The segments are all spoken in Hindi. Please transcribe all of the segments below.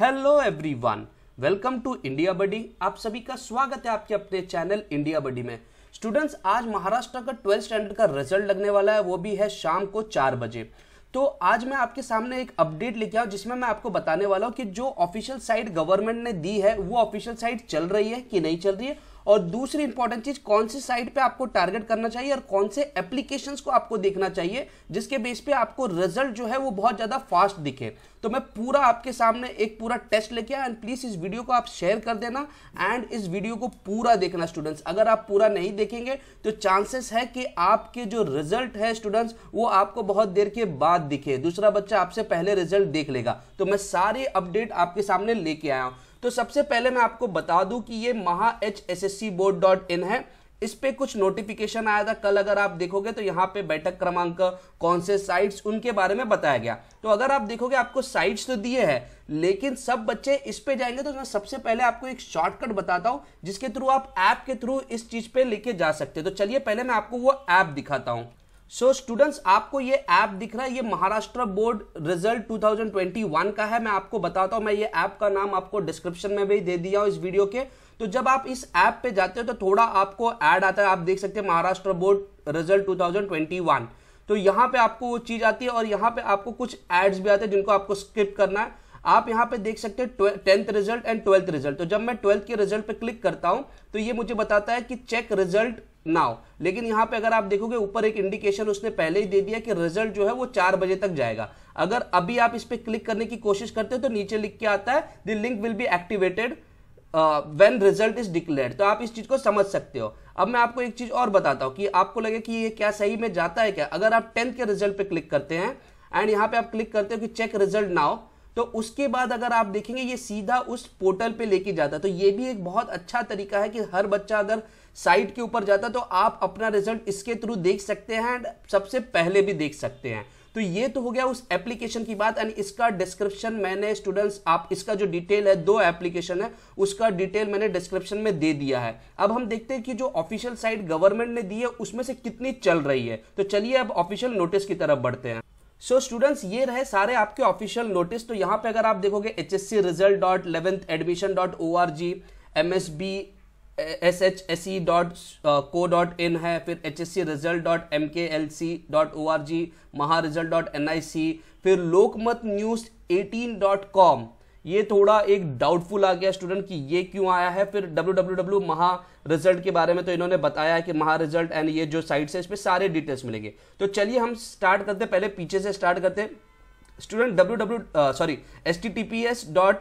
hello everyone welcome to India Buddy आप सभी का स्वागत है आपके अपने चैनल इंडिया बडी में स्टूडेंट्स आज महाराष्ट्र का ट्वेल्थ स्टैंडर्ड का रिजल्ट लगने वाला है वो भी है शाम को चार बजे तो आज मैं आपके सामने एक अपडेट लेके आऊँ जिसमें मैं आपको बताने वाला हूँ कि जो ऑफिशियल साइट गवर्नमेंट ने दी है वो ऑफिशियल साइट चल रही है कि नहीं चल रही है और दूसरी इंपॉर्टेंट चीज कौन से साइट पे आपको टारगेट करना चाहिए और कौन से एप्लीकेशंस को आपको देखना चाहिए जिसके बेस पे आपको रिजल्ट जो है वो बहुत ज्यादा फास्ट दिखे तो मैं पूरा आपके सामने एक पूरा टेस्ट लेके आया एंड प्लीज इस वीडियो को आप शेयर कर देना एंड इस वीडियो को पूरा देखना स्टूडेंट्स अगर आप पूरा नहीं देखेंगे तो चांसेस है कि आपके जो रिजल्ट है स्टूडेंट्स वो आपको बहुत देर के बाद दिखे दूसरा बच्चा आपसे पहले रिजल्ट देख लेगा तो मैं सारे अपडेट आपके सामने लेके आया हूं तो सबसे पहले मैं आपको बता दूं कि ये Maha H S S C board dot in है इस पे कुछ नोटिफिकेशन आया था कल अगर आप देखोगे तो यहाँ पे बैठक क्रमांक कौन से साइट्स उनके बारे में बताया गया तो अगर आप देखोगे आपको साइट्स तो दिए हैं लेकिन सब बच्चे इस पे जाएंगे तो मैं सबसे पहले आपको एक शॉर्टकट बताता हूं जिसके थ्रू आप ऐप के थ्रू इस चीज पे लेके जा सकते हैं तो चलिए पहले मैं आपको वो ऐप दिखाता हूं सो so, स्टूडेंट्स आपको ये ऐप दिख रहा है ये महाराष्ट्र बोर्ड रिजल्ट 2021 का है मैं आपको बताता हूं मैं ये ऐप का नाम आपको डिस्क्रिप्शन में भी दे दिया हूं इस वीडियो के तो जब आप इस ऐप पे जाते हो तो थोड़ा आपको ऐड आता है आप देख सकते हैं महाराष्ट्र बोर्ड रिजल्ट 2021 तो यहाँ पे आपको वो चीज आती है और यहाँ पे आपको कुछ एड्स भी आते हैं जिनको आपको स्किप करना है आप यहाँ पे देख सकते हैं tenth result and twelfth result तो जब मैं ट्वेल्थ के रिजल्ट पे क्लिक करता हूँ तो ये मुझे बताता है कि चेक रिजल्ट नाउ लेकिन यहां पे अगर आप देखोगे ऊपर एक इंडिकेशन उसने पहले ही दे दिया कि रिजल्ट जो है वो चार बजे तक जाएगा अगर अभी आप इस पर क्लिक करने की कोशिश करते हो तो नीचे लिख के आता है the link will be activated when result is declare तो आप इस चीज को समझ सकते हो अब मैं आपको एक चीज और बताता हूं कि आपको लगे कि ये क्या सही में जाता है क्या अगर आप टेंथ के रिजल्ट पे क्लिक करते हैं एंड यहां पे आप क्लिक करते हो कि चेक रिजल्ट नाउ तो उसके बाद अगर आप देखेंगे ये सीधा उस पोर्टल पे लेके जाता तो ये भी एक बहुत अच्छा तरीका है कि हर बच्चा अगर साइट के ऊपर जाता तो आप अपना रिजल्ट इसके थ्रू देख सकते हैं एंड सबसे पहले भी देख सकते हैं तो ये तो हो गया उस एप्लीकेशन की बात एंड इसका डिस्क्रिप्शन मैंने स्टूडेंट्स आप इसका जो डिटेल है दो एप्लीकेशन है उसका डिटेल मैंने डिस्क्रिप्शन में दे दिया है अब हम देखते हैं कि जो ऑफिशियल साइट गवर्नमेंट ने दी है उसमें से कितनी चल रही है तो चलिए अब ऑफिशियल नोटिस की तरफ बढ़ते हैं सो so, स्टूडेंट्स ये रहे सारे आपके ऑफिशियल नोटिस तो यहाँ पे अगर आप देखोगे H S C result dot eleventh admission dot O R G M S B S H S E dot co dot in है फिर H S C result dot M K C L dot O R G Maha result dot N I C फिर Lokmat news eighteen dot com ये थोड़ा एक डाउटफुल आ गया स्टूडेंट कि ये क्यों आया है फिर W W W Maha result के बारे में तो इन्होंने बताया कि महा रिजल्ट एंड ये जो साइट्स है इस पर सारे डिटेल्स मिलेंगे तो चलिए हम स्टार्ट करते हैं पहले पीछे से स्टार्ट करते हैं student W W sorry S T T P S dot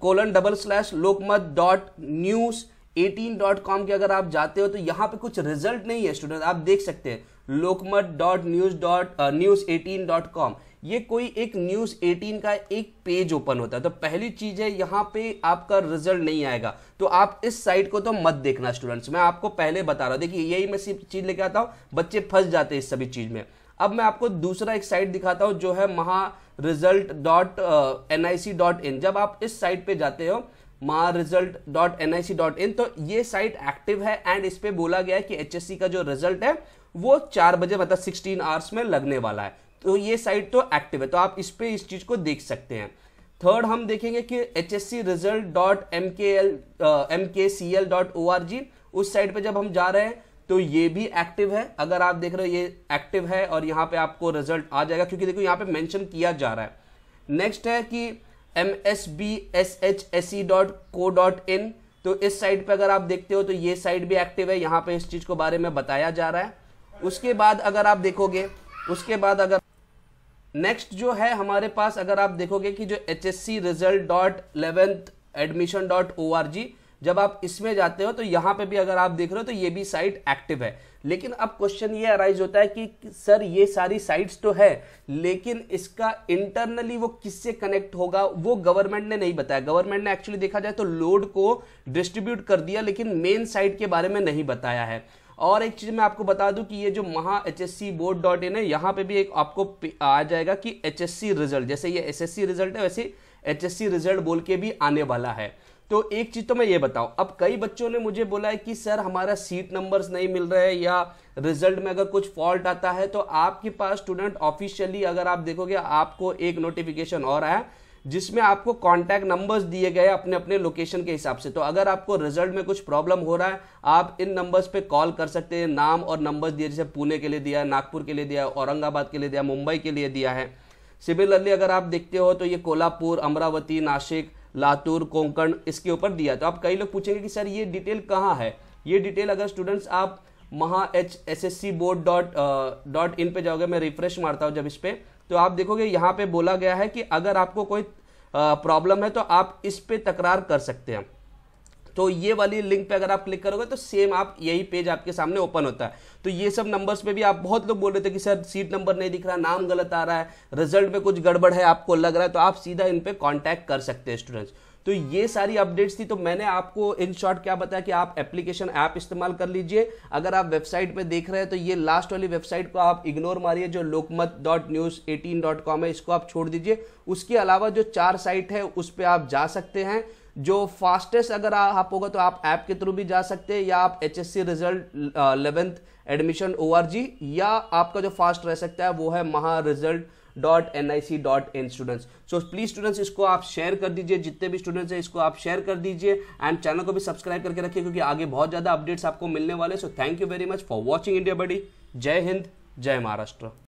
colon double slash Lokmat dot news eighteen dot com के अगर आप जाते हो तो यहाँ पे कुछ रिजल्ट नहीं है स्टूडेंट आप देख सकते हैं Lokmat dot news dot news eighteen dot com ये कोई एक न्यूज़ 18 का एक पेज ओपन होता है तो पहली चीज़ है यहां पे आपका रिजल्ट नहीं आएगा तो आप इस साइट को तो मत देखना स्टूडेंट्स मैं आपको पहले बता रहा हूं देखिए यही मैं सिर्फ चीज़ लेके आता हूं बच्चे फंस जाते हैं इस सभी चीज़ में अब मैं आपको दूसरा एक साइट दिखाता हूं जो है Maha result dot N I C dot in जब आप इस साइट पर जाते हो Maha result dot N I C dot in तो ये साइट एक्टिव है एंड इस पर बोला गया है कि एच एस सी का जो रिजल्ट है वो चार बजे मतलब सिक्सटीन आवर्स में लगने वाला है तो ये साइट तो एक्टिव है तो आप इस पर इस चीज को देख सकते हैं थर्ड हम देखेंगे कि H S C result dot M K L M K C L dot O R G उस साइट पर जब हम जा रहे हैं तो ये भी एक्टिव है अगर आप देख रहे हो ये एक्टिव है और यहाँ पे आपको रिजल्ट आ जाएगा क्योंकि देखो यहाँ पे मेंशन किया जा रहा है नेक्स्ट है कि M S B S H S E dot co dot in तो इस साइट पे अगर आप देखते हो तो ये साइट भी एक्टिव है यहाँ पे इस चीज़ को बारे में बताया जा रहा है उसके बाद अगर आप देखोगे उसके बाद अगर नेक्स्ट जो है हमारे पास अगर आप देखोगे कि जो H S C result dot eleventh admission dot O R G जब आप इसमें जाते हो तो यहां पे भी अगर आप देख रहे हो तो ये भी साइट एक्टिव है लेकिन अब क्वेश्चन ये अराइज होता है कि सर ये सारी साइट्स तो है लेकिन इसका इंटरनली वो किससे कनेक्ट होगा वो गवर्नमेंट ने नहीं बताया गवर्नमेंट ने एक्चुअली देखा जाए तो लोड को डिस्ट्रीब्यूट कर दिया लेकिन मेन साइट के बारे में नहीं बताया है और एक चीज़ मैं आपको बता दूं कि ये जो Maha H S C board dot in है यहाँ पे भी एक आपको आ जाएगा कि एच एस सी रिजल्ट जैसे ये एस एस सी रिजल्ट है वैसे एच एस सी रिजल्ट बोल के भी आने वाला है तो एक चीज़ तो मैं ये बताऊं अब कई बच्चों ने मुझे बोला है कि सर हमारा सीट नंबर्स नहीं मिल रहे हैं या रिजल्ट में अगर कुछ फॉल्ट आता है तो आपके पास स्टूडेंट ऑफिशियली अगर आप देखोगे आपको एक नोटिफिकेशन और आया जिसमें आपको कॉन्टैक्ट नंबर्स दिए गए अपने अपने लोकेशन के हिसाब से तो अगर आपको रिजल्ट में कुछ प्रॉब्लम हो रहा है आप इन नंबर्स पे कॉल कर सकते हैं नाम और नंबर्स दिए जैसे पुणे के लिए दिया है नागपुर के लिए दिया है औरंगाबाद के लिए दिया मुंबई के लिए दिया है सिमिलरली अगर आप देखते हो तो ये कोल्हापुर अमरावती नासिक लातूर कोंकण इसके ऊपर दिया तो आप कई लोग पूछेंगे कि सर ये डिटेल कहाँ है ये डिटेल अगर स्टूडेंट्स आप Maha H S S C board dot dot in पे जाओगे मैं रिफ्रेश मारता हूँ जब इस पर तो आप देखोगे यहाँ पे बोला गया है कि अगर आपको कोई प्रॉब्लम uh, है तो आप इस पर तकरार कर सकते हैं तो ये वाली लिंक पे अगर आप क्लिक करोगे तो सेम आप यही पेज आपके सामने ओपन होता है तो ये सब नंबर्स पे भी आप बहुत लोग बोल रहे थे कि सर सीट नंबर नहीं दिख रहा नाम गलत आ रहा है रिजल्ट में कुछ गड़बड़ है आपको लग रहा है तो आप सीधा इन पर कॉन्टैक्ट कर सकते हैं स्टूडेंट्स तो ये सारी अपडेट्स थी तो मैंने आपको इन शॉर्ट क्या बताया कि आप एप्लीकेशन ऐप इस्तेमाल कर लीजिए अगर आप वेबसाइट पे देख रहे हैं तो ये लास्ट वाली वेबसाइट को आप इग्नोर मारिए जो Lokmat dot news eighteen dot com है इसको आप छोड़ दीजिए उसके अलावा जो चार साइट है उस पर आप जा सकते हैं जो फास्टेस्ट अगर आप होगा तो आप ऐप के थ्रू भी जा सकते हैं या आप H result eleventh admission O या आपका जो फास्ट रह सकता है वो है Maha result dot N I C dot in students so please students इसको आप शेयर कर दीजिए जितने भी स्टूडेंट्स हैं इसको आप शेयर कर दीजिए एंड चैनल को भी सब्सक्राइब करके रखिए क्योंकि आगे बहुत ज़्यादा अपडेट्स आपको मिलने वाले so thank you very much for watching India buddy जय हिंद जय महाराष्ट्र